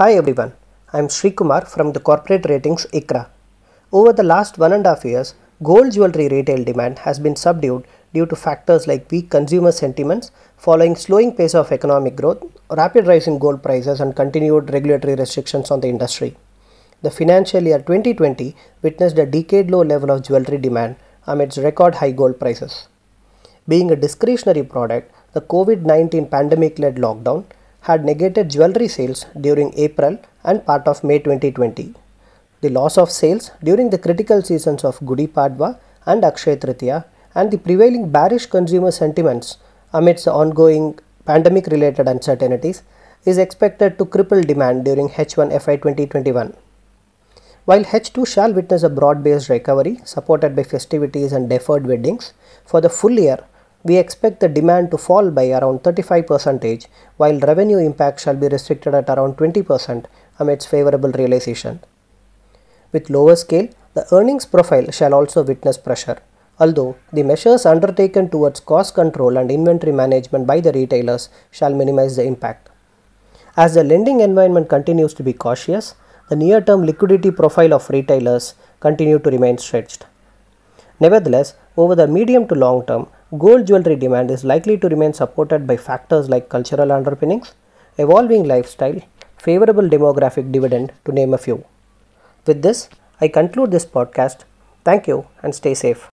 Hi everyone, I am Sri Kumar from the Corporate Ratings ICRA. Over the last one and a half years, gold jewelry retail demand has been subdued due to factors like weak consumer sentiments following slowing pace of economic growth, rapid rise in gold prices and continued regulatory restrictions on the industry. The financial year 2020 witnessed a decade-low level of jewelry demand amidst record high gold prices. Being a discretionary product, the COVID-19 pandemic-led lockdown had negated jewelry sales during April and part of May 2020. The loss of sales during the critical seasons of Gudi Padwa and Akshay Tritiya and the prevailing bearish consumer sentiments amidst the ongoing pandemic related uncertainties is expected to cripple demand during H1 FY 2021. While H2 shall witness a broad based recovery supported by festivities and deferred weddings, for the full year, we expect the demand to fall by around 35% while revenue impact shall be restricted at around 20% amidst favorable realization. With lower scale, the earnings profile shall also witness pressure. Although the measures undertaken towards cost control and inventory management by the retailers shall minimize the impact. As the lending environment continues to be cautious, the near-term liquidity profile of retailers continue to remain stretched. Nevertheless, over the medium to long term, Gold jewelry demand is likely to remain supported by factors like cultural underpinnings, evolving lifestyle, favorable demographic dividend, to name a few. With this, I conclude this podcast. Thank you and stay safe.